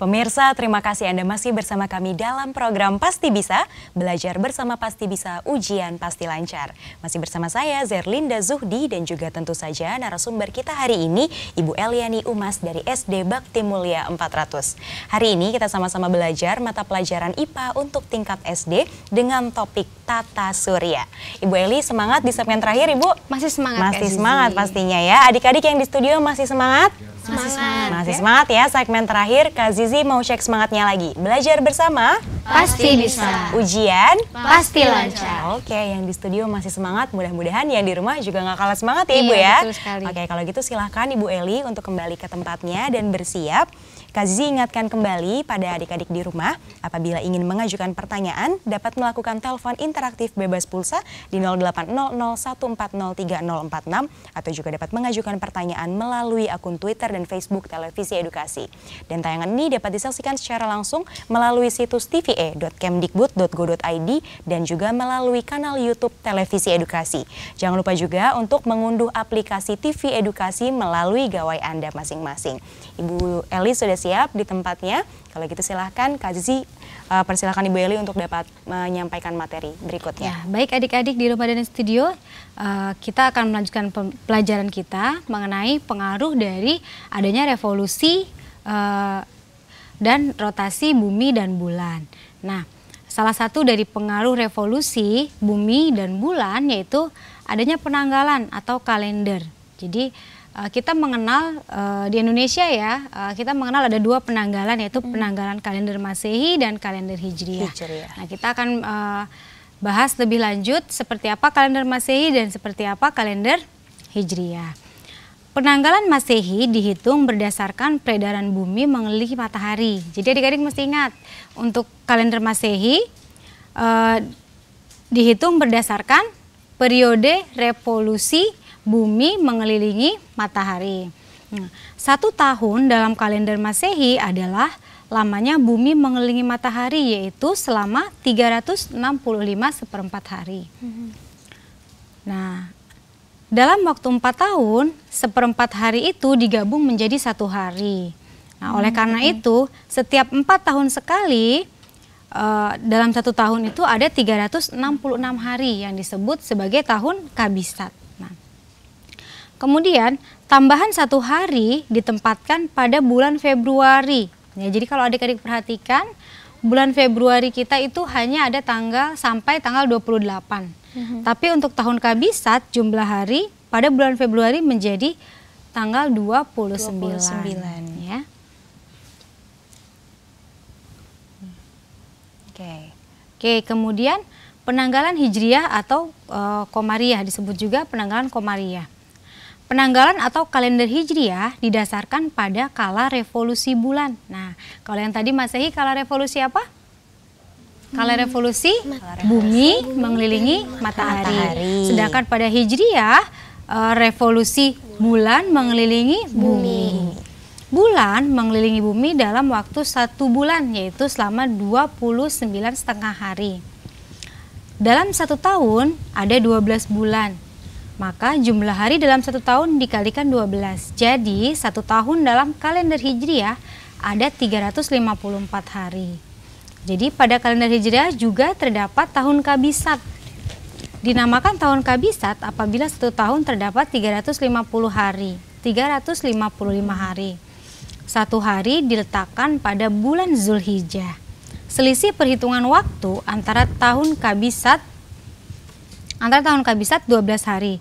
Pemirsa, terima kasih Anda masih bersama kami dalam program Pasti Bisa, belajar bersama Pasti Bisa, ujian pasti lancar. Masih bersama saya Zerlinda Zuhdi dan juga tentu saja narasumber kita hari ini Ibu Eliani Umas dari SD Bakti Mulia 400. Hari ini kita sama-sama belajar mata pelajaran IPA untuk tingkat SD dengan topik Tata Surya. Ibu Eli semangat di segmen terakhir Ibu? Masih semangat. Masih semangat pastinya ya. Adik-adik yang di studio masih semangat? Masih semangat. Masih ya. semangat ya. Segmen terakhir, Kak Zizi mau cek semangatnya lagi. Belajar bersama? Pasti bisa. Ujian? Pasti lancar. Oke, yang di studio masih semangat. Mudah-mudahan yang di rumah juga nggak kalah semangat ya Ibu iya, ya. Betul sekali. Oke, kalau gitu silahkan Ibu Eli untuk kembali ke tempatnya dan bersiap. Kazi ingatkan kembali pada adik-adik di rumah, apabila ingin mengajukan pertanyaan, dapat melakukan telepon interaktif bebas pulsa di 0800 atau juga dapat mengajukan pertanyaan melalui akun Twitter dan Facebook Televisi Edukasi. Dan tayangan ini dapat disaksikan secara langsung melalui situs tve.kemdikbud.go.id dan juga melalui kanal YouTube Televisi Edukasi. Jangan lupa juga untuk mengunduh aplikasi TV Edukasi melalui gawai Anda masing-masing. Ibu Eli sudah siap di tempatnya. Kalau gitu silahkan Kak Zizi uh, persilahkan Ibu Eli untuk dapat menyampaikan materi berikutnya. Ya, baik adik-adik di rumah dan studio, uh, kita akan melanjutkan pelajaran kita mengenai pengaruh dari adanya revolusi uh, dan rotasi bumi dan bulan. Nah, salah satu dari pengaruh revolusi bumi dan bulan yaitu adanya penanggalan atau kalender. Jadi Eh, kita mengenal uh, di Indonesia ya, uh, kita mengenal ada dua penanggalan yaitu hmm. penanggalan kalender Masehi dan kalender Hijriah. Hijriah. Nah, kita akan uh, bahas lebih lanjut seperti apa kalender Masehi dan seperti apa kalender Hijriah. Penanggalan Masehi dihitung berdasarkan peredaran bumi mengelilingi matahari. Jadi adik-adik mesti ingat untuk kalender Masehi uh, dihitung berdasarkan periode revolusi bumi mengelilingi matahari. Nah, satu tahun dalam kalender Masehi adalah lamanya bumi mengelilingi matahari yaitu selama 365 seperempat hari. Nah, dalam waktu empat tahun, seperempat hari itu digabung menjadi satu hari. Nah, oleh hmm, karena okay. Hmm. itu, setiap empat tahun sekali, uh, dalam satu tahun itu ada 366 hari yang disebut sebagai tahun kabisat. Kemudian tambahan satu hari ditempatkan pada bulan Februari. Ya, jadi kalau adik-adik perhatikan bulan Februari kita itu hanya ada tanggal sampai tanggal 28. Mm -hmm. Tapi untuk tahun kabisat jumlah hari pada bulan Februari menjadi tanggal 29. 29 ya. Oke. Okay. okay, kemudian penanggalan Hijriah atau uh, eh, Komariah disebut juga penanggalan Komariah. Penanggalan atau kalender Hijriah didasarkan pada kala revolusi bulan. Nah, kalau yang tadi Masehi kala revolusi apa? Kala hmm. revolusi, bumi, mengelilingi matahari. Sedangkan pada Hijriah eh, revolusi bulan mengelilingi bumi. bumi. Bulan mengelilingi bumi dalam waktu satu bulan, yaitu selama 29 setengah hari. Dalam satu tahun ada 12 bulan, maka jumlah hari dalam satu tahun dikalikan 12. Jadi satu tahun dalam kalender Hijriah ada 354 hari. Jadi pada kalender Hijriah juga terdapat tahun kabisat. Dinamakan tahun kabisat apabila satu tahun terdapat 350 hari. 355 hari. Satu hari diletakkan pada bulan Zulhijjah. Selisih perhitungan waktu antara tahun kabisat antara tahun kabisat 12 hari.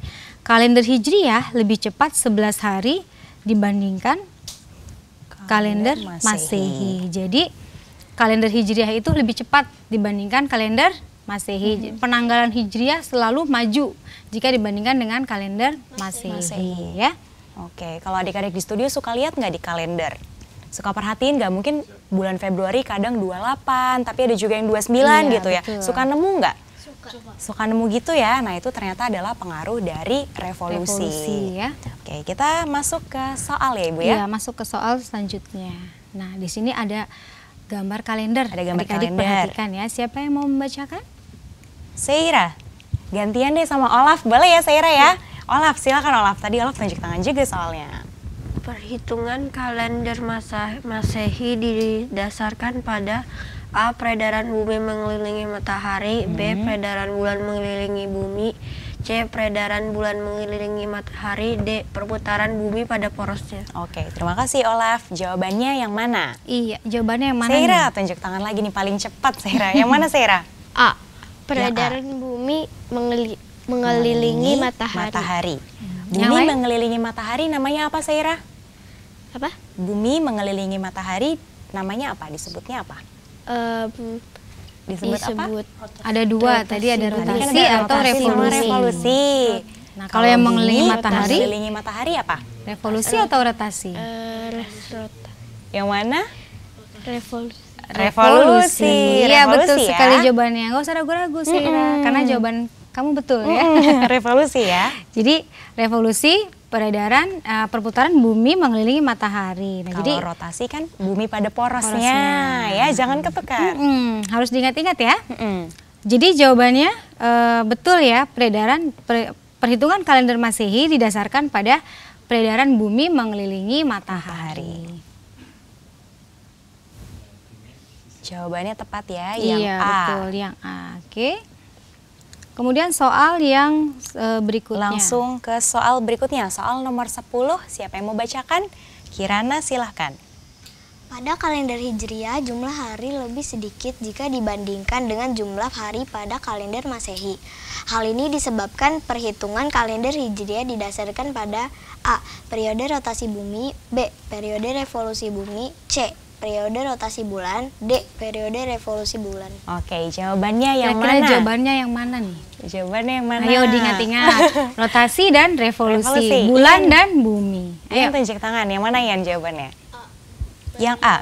Kalender Hijriyah lebih cepat 11 hari dibandingkan kalender, Masehi. Masehi. Jadi kalender Hijriyah itu lebih cepat dibandingkan kalender Masehi. Hmm. Penanggalan Hijriyah selalu maju jika dibandingkan dengan kalender Masehi, Masehi. ya. Oke, kalau adik-adik di studio suka lihat nggak di kalender? Suka perhatiin nggak? Mungkin bulan Februari kadang 28, tapi ada juga yang 29 iya, gitu ya. Betul. Suka nemu nggak? suka. suka nemu gitu ya. Nah itu ternyata adalah pengaruh dari revolusi. Revolusi ya. Oke kita masuk ke soal ya ibu ya. Iya masuk ke soal selanjutnya. Nah di sini ada gambar kalender. Ada gambar Adik -adik kalender. Perhatikan ya. Siapa yang mau membacakan? Seira. Gantian deh sama Olaf. Boleh ya Seira ya? ya. Olaf, silakan Olaf. Tadi Olaf tunjuk tangan juga soalnya. Perhitungan kalender masa Masehi didasarkan pada A. Peredaran bumi mengelilingi matahari hmm. B. Peredaran bulan mengelilingi bumi C. Peredaran bulan mengelilingi matahari D. Perputaran bumi pada porosnya Oke, terima kasih Olaf. Jawabannya yang mana? Iya, jawabannya yang mana? Seira, nih? tunjuk tangan lagi nih paling cepat Seira. Yang mana Seira? A. Peredaran ya, A. bumi mengeli mengelilingi, matahari. matahari. Hmm. Bumi yang mengelilingi matahari namanya apa Seira? Apa? Bumi mengelilingi matahari namanya apa? Disebutnya apa? um, eh, disebut, disebut apa? ada dua rotasi. tadi ada rotasi, kan atau revolusi. revolusi. Nah, kalau, yang mengelilingi matahari, mengelilingi matahari apa? Revolusi atau rotasi? Uh, eh, rotasi. Yang mana? Revolusi. Revolusi. Iya, betul ya. sekali jawabannya. Gak usah ragu-ragu sih, mm -hmm. karena jawaban kamu betul mm -hmm. ya. revolusi ya. Jadi, revolusi peredaran uh, perputaran bumi mengelilingi matahari. Nah, Kalau jadi rotasi kan bumi pada porosnya, porosnya. ya, jangan ketukar. Mm -mm, harus diingat-ingat ya. Mm Jadi jawabannya uh, betul ya, peredaran per, perhitungan kalender Masehi didasarkan pada peredaran bumi mengelilingi matahari. Jawabannya tepat ya, yang iya, A. Iya, betul, yang A. Oke. Okay. Kemudian soal yang e, berikutnya. Langsung ke soal berikutnya, soal nomor 10. Siapa yang mau bacakan? Kirana silahkan. Pada kalender Hijriah, jumlah hari lebih sedikit jika dibandingkan dengan jumlah hari pada kalender Masehi. Hal ini disebabkan perhitungan kalender Hijriah didasarkan pada A. Periode rotasi bumi B. Periode revolusi bumi C periode rotasi bulan, D periode revolusi bulan. Oke, jawabannya yang Kira-kira mana? jawabannya yang mana nih? Jawabannya yang mana? Ayo diingat-ingat. rotasi dan revolusi, revolusi. bulan Ian, dan bumi. Ayo tunjuk tangan, yang mana yang jawabannya? A. Yang A.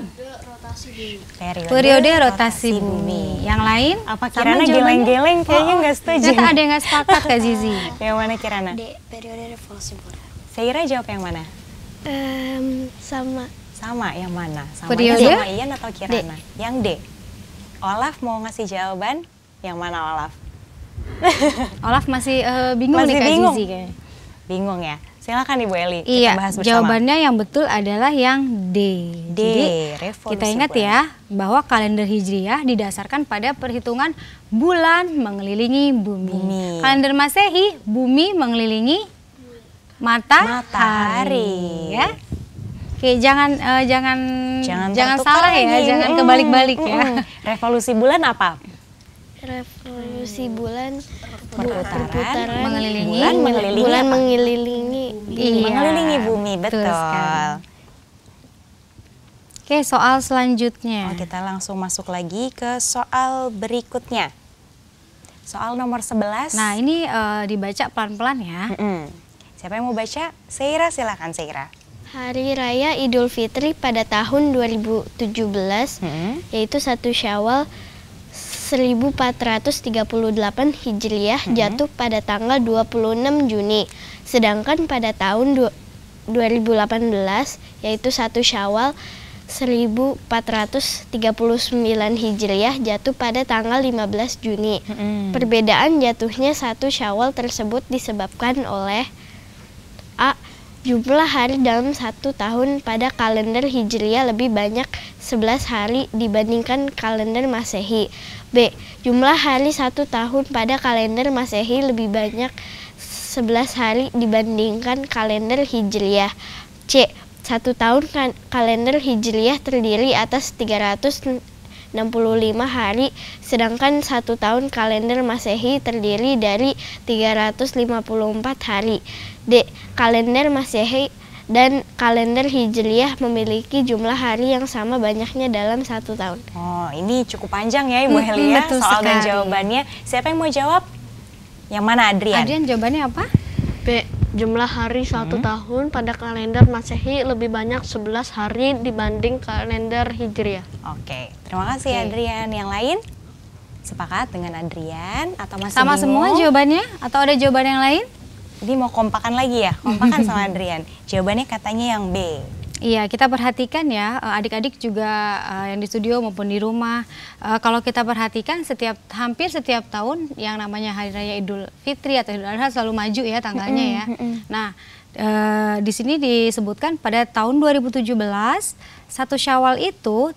Periode, periode rotasi, rotasi bumi. bumi. Yang lain? Apa Kirana geleng-geleng kayaknya oh, oh. nggak oh, setuju. Ternyata ada yang nggak sepakat Kak Zizi. yang mana Kirana? D. Periode revolusi bulan. saya jawab yang mana? Um, sama sama, yang mana? Sama sama Ian atau Kirana? D. Yang D. Olaf mau ngasih jawaban yang mana Olaf? Olaf masih uh, bingung masih nih Kak bingung. Zizi kayaknya. Bingung ya? Silakan Ibu Eli, iya, kita bahas bersama. Jawabannya yang betul adalah yang D. D, Jadi, kita ingat ya bahwa kalender Hijriah didasarkan pada perhitungan bulan mengelilingi bumi. bumi. Kalender Masehi, bumi mengelilingi matahari. matahari. Ya? Oke, jangan uh, jangan jangan, jangan salah ya, ini. jangan kebalik-balik mm, ya. revolusi bulan apa? Revolusi bulan perputaran, perputaran mengelilingi bulan mengelilingi bulan mengelilingi bumi. Iya, mengelilingi bumi, betul. Oke, soal selanjutnya. Oh, kita langsung masuk lagi ke soal berikutnya. Soal nomor 11. Nah, ini uh, dibaca pelan-pelan ya. Mm -hmm. Siapa yang mau baca? Seira, silakan Seira. Hari Raya Idul Fitri pada tahun 2017 hmm. yaitu satu Syawal 1438 Hijriah hmm. jatuh pada tanggal 26 Juni. Sedangkan pada tahun 2018 yaitu satu Syawal 1439 Hijriah jatuh pada tanggal 15 Juni. Mm. Perbedaan jatuhnya satu Syawal tersebut disebabkan oleh A Jumlah hari dalam satu tahun pada kalender Hijriah lebih banyak 11 hari dibandingkan kalender Masehi. B. Jumlah hari satu tahun pada kalender Masehi lebih banyak 11 hari dibandingkan kalender Hijriah. C. Satu tahun kan- kalender Hijriah terdiri atas 300 365 hari, sedangkan satu tahun kalender Masehi terdiri dari 354 hari. D. Kalender Masehi dan kalender Hijriah memiliki jumlah hari yang sama banyaknya dalam satu tahun. Oh, ini cukup panjang ya Ibu Helia ya, hmm, soal sekali. dan jawabannya. Siapa yang mau jawab? Yang mana Adrian? Adrian jawabannya apa? B. Jumlah hari satu hmm. tahun pada kalender Masehi lebih banyak 11 hari dibanding kalender Hijriah. Oke, terima kasih Oke. Adrian. Yang lain? Sepakat dengan Adrian atau masih Sama semua jawabannya atau ada jawaban yang lain? Ini mau kompakan lagi ya, kompakan sama Adrian. Jawabannya katanya yang B. Iya, kita perhatikan ya, eh, adik-adik juga eh, yang di studio maupun di rumah. Eh, kalau kita perhatikan, setiap hampir setiap tahun yang namanya Hari Raya Idul Fitri atau Idul Adha selalu maju ya tanggalnya ya. Nah, di sini disebutkan pada tahun 2017, satu Syawal itu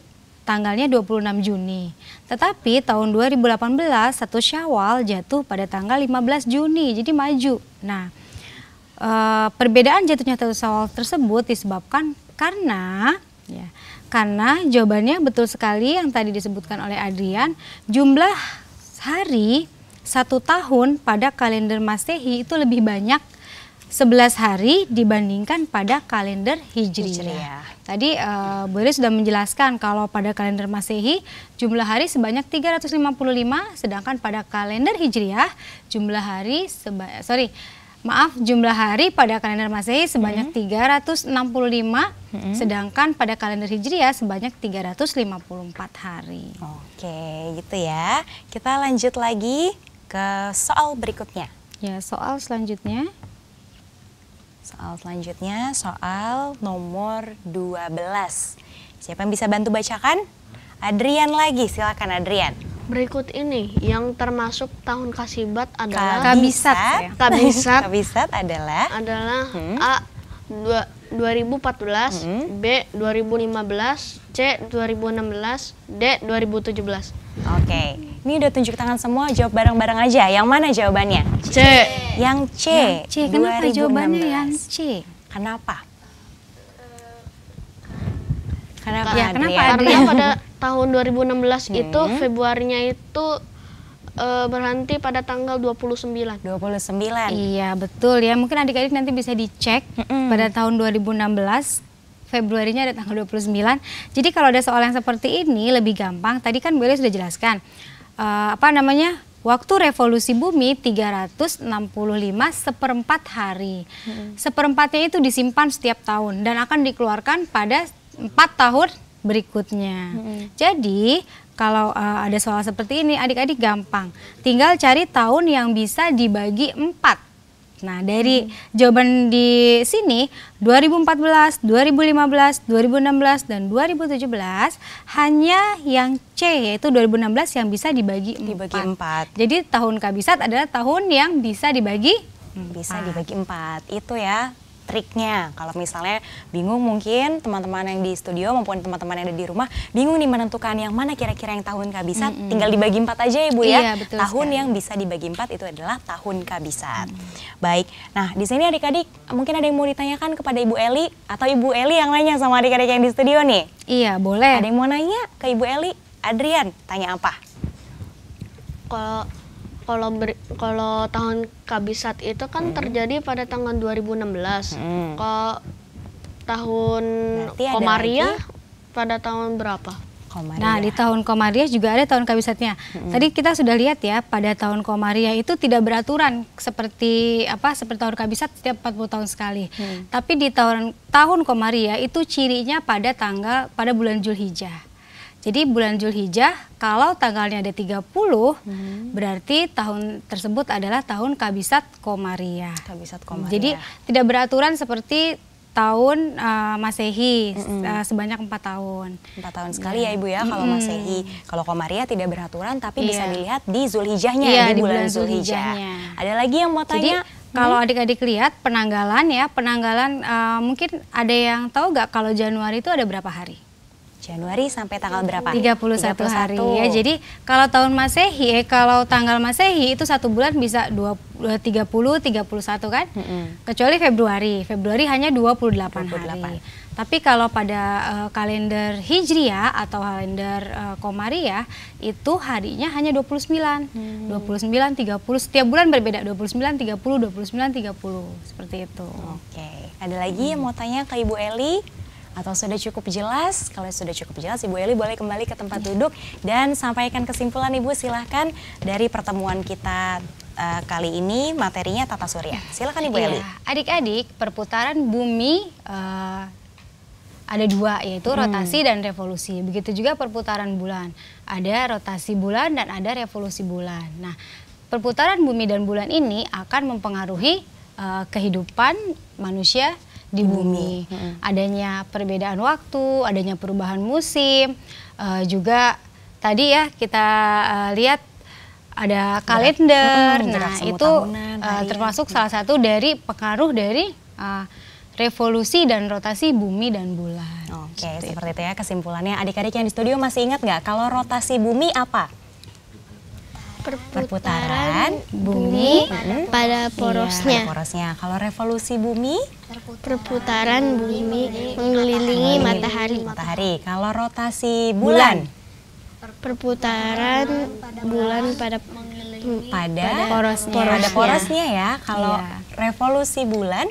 tanggalnya 26 Juni. Tetapi tahun 2018, satu Syawal jatuh pada tanggal 15 Juni, jadi maju. Nah, Uh, perbedaan jatuhnya satu Syawal tersebut disebabkan karena ya, karena jawabannya betul sekali yang tadi disebutkan oleh Adrian, jumlah hari satu tahun pada kalender Masehi itu lebih banyak 11 hari dibandingkan pada kalender Hijriah. Tadi uh, Boris sudah menjelaskan kalau pada kalender Masehi jumlah hari sebanyak 355 sedangkan pada kalender Hijriah jumlah hari sebanyak sorry Maaf, jumlah hari pada kalender Masehi sebanyak -hmm. 365, -hmm. sedangkan pada kalender Hijriah sebanyak 354 hari. Oke, gitu ya. Kita lanjut lagi ke soal berikutnya. Ya, soal selanjutnya. Soal selanjutnya, soal nomor 12. Siapa yang bisa bantu bacakan? Adrian lagi, silakan Adrian berikut ini yang termasuk tahun kasibat adalah kabisat ya. kabisat, kabisat, adalah adalah hmm. a dua, 2014 hmm. b 2015 c 2016 d 2017 oke okay. ini udah tunjuk tangan semua jawab bareng-bareng aja yang mana jawabannya c yang c yang c kenapa 2016. jawabannya yang c kenapa eh, Kenapa? Ya, kenapa Adrian? Karena pada tahun 2016 hmm. itu Februarinya itu uh, berhenti pada tanggal 29. 29. Iya, betul ya. Mungkin adik-adik nanti bisa dicek mm -mm. pada tahun 2016 Februarinya ada tanggal 29. Jadi kalau ada soal yang seperti ini lebih gampang. Tadi kan Bu sudah jelaskan. Uh, apa namanya? Waktu revolusi bumi 365 seperempat hari. -hmm. Seperempatnya itu disimpan setiap tahun dan akan dikeluarkan pada 4 tahun berikutnya. Hmm. Jadi kalau uh, ada soal seperti ini adik-adik gampang. Tinggal cari tahun yang bisa dibagi empat. Nah, dari hmm. jawaban di sini 2014, 2015, 2016 dan 2017 hanya yang C yaitu 2016 yang bisa dibagi dibagi 4. 4. Jadi tahun kabisat adalah tahun yang bisa dibagi 4. bisa dibagi 4. Itu ya triknya. Kalau misalnya bingung mungkin teman-teman yang di studio maupun teman-teman yang ada di rumah bingung nih menentukan yang mana kira-kira yang tahun kabisat, mm -hmm. tinggal dibagi empat aja ibu ya, Bu ya. Iya, betul tahun sekali. yang bisa dibagi empat itu adalah tahun kabisat. Mm -hmm. Baik. Nah, di sini adik-adik mungkin ada yang mau ditanyakan kepada Ibu Eli atau Ibu Eli yang nanya sama adik-adik yang di studio nih. Iya, boleh. Ada yang mau nanya ke Ibu Eli? Adrian, tanya apa? Kalau kalau ber, kalau tahun kabisat itu kan hmm. terjadi pada tanggal 2016. Hmm. Kalau tahun Berarti Komaria pada tahun berapa? Komaria. Nah, di tahun Komaria juga ada tahun kabisatnya. Hmm. Tadi kita sudah lihat ya, pada tahun Komaria itu tidak beraturan seperti apa seperti tahun kabisat setiap 40 tahun sekali. Hmm. Tapi di tahun tahun Komaria itu cirinya pada tanggal pada bulan Julhijjah. Jadi bulan Julhijjah kalau tanggalnya ada 30 hmm. berarti tahun tersebut adalah tahun Kabisat Komariah. Kabisat Komariah. Jadi tidak beraturan seperti tahun uh, Masehi mm -hmm. uh, sebanyak empat tahun. Empat tahun sekali ya iya. Ibu ya kalau mm -hmm. Masehi. Kalau Komaria tidak beraturan tapi yeah. bisa dilihat di Zulhijjahnya yeah, di, di bulan, bulan Zulhijjah. Ada lagi yang mau tanya? Jadi, kalau hmm? adik-adik lihat penanggalan ya, penanggalan uh, mungkin ada yang tahu gak kalau Januari itu ada berapa hari? Januari sampai tanggal berapa? 31, 31 hari ya. Jadi kalau tahun Masehi, eh, kalau tanggal Masehi itu satu bulan bisa 20, 30, 31 kan? Mm -hmm. Kecuali Februari. Februari hanya 28, 28. hari. Tapi kalau pada uh, kalender Hijriah atau kalender uh, Komariah itu harinya hanya 29. Mm Hmm. 29 30 setiap bulan berbeda 29 30 29 30 seperti itu. Oke. Okay. Ada lagi hmm. yang mau tanya ke Ibu Eli? atau sudah cukup jelas? Kalau sudah cukup jelas, Ibu Eli boleh kembali ke tempat duduk dan sampaikan kesimpulan Ibu silahkan dari pertemuan kita uh, kali ini materinya Tata Surya. Silahkan Ibu iya, Eli. Adik-adik, perputaran bumi uh, ada dua yaitu hmm. rotasi hmm. dan revolusi. Begitu juga perputaran bulan. Ada rotasi bulan dan ada revolusi bulan. Nah, perputaran bumi dan bulan ini akan mempengaruhi uh, kehidupan manusia di bumi. Hmm. bumi. Hmm. Adanya perbedaan waktu, adanya perubahan musim, uh, juga tadi ya kita uh, lihat ada kalender. Hmm, nah, itu tahunan, uh, termasuk ya. salah satu dari pengaruh dari uh, revolusi dan rotasi bumi dan bulan. Oke, gitu. seperti itu ya kesimpulannya. Adik-adik yang di studio masih ingat nggak kalau rotasi bumi apa? perputaran bumi pada iya, porosnya. Iya, porosnya. Kalau revolusi bumi perputaran bumi mengelilingi matahari. Matahari. Kalau rotasi bulan perputaran bulan pada pada porosnya. Pada iya. porosnya ya. Kalau iya. revolusi bulan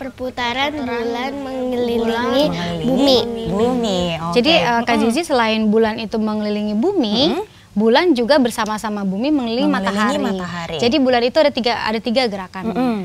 perputaran bulan mengelilingi bumi. Bumi. Okay. Jadi uh, Kak Jiji selain bulan itu mengelilingi bumi, hmm bulan juga bersama-sama bumi mengelilingi matahari. matahari. Jadi bulan itu ada tiga ada tiga gerakan. Mm -hmm.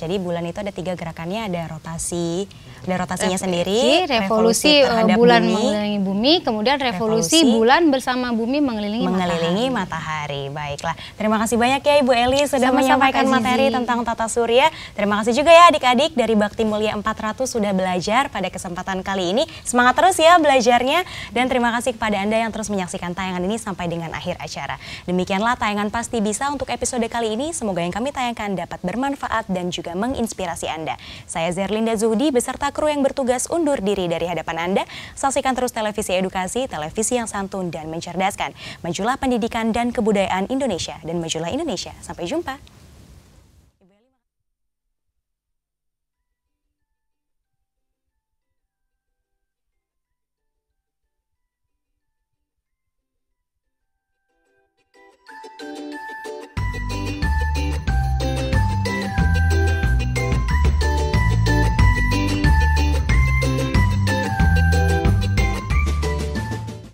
Jadi bulan itu ada tiga gerakannya, ada rotasi, ada rotasinya Re sendiri. Revolusi, revolusi eh, bulan bumi, mengelilingi bumi, kemudian revolusi, revolusi bulan bersama bumi mengelilingi, mengelilingi matahari. matahari. Baiklah, terima kasih banyak ya Ibu Eli sudah Sama-sama menyampaikan materi tentang tata surya. Terima kasih juga ya adik-adik dari Bakti Mulia 400 sudah belajar pada kesempatan kali ini. Semangat terus ya belajarnya dan terima kasih kepada Anda yang terus menyaksikan tayangan ini sampai dengan akhir acara. Demikianlah tayangan Pasti Bisa untuk episode kali ini. Semoga yang kami tayangkan dapat bermanfaat dan juga juga menginspirasi Anda. Saya Zerlinda Zuhdi beserta kru yang bertugas undur diri dari hadapan Anda. Saksikan terus televisi edukasi, televisi yang santun dan mencerdaskan. Majulah pendidikan dan kebudayaan Indonesia dan majulah Indonesia. Sampai jumpa.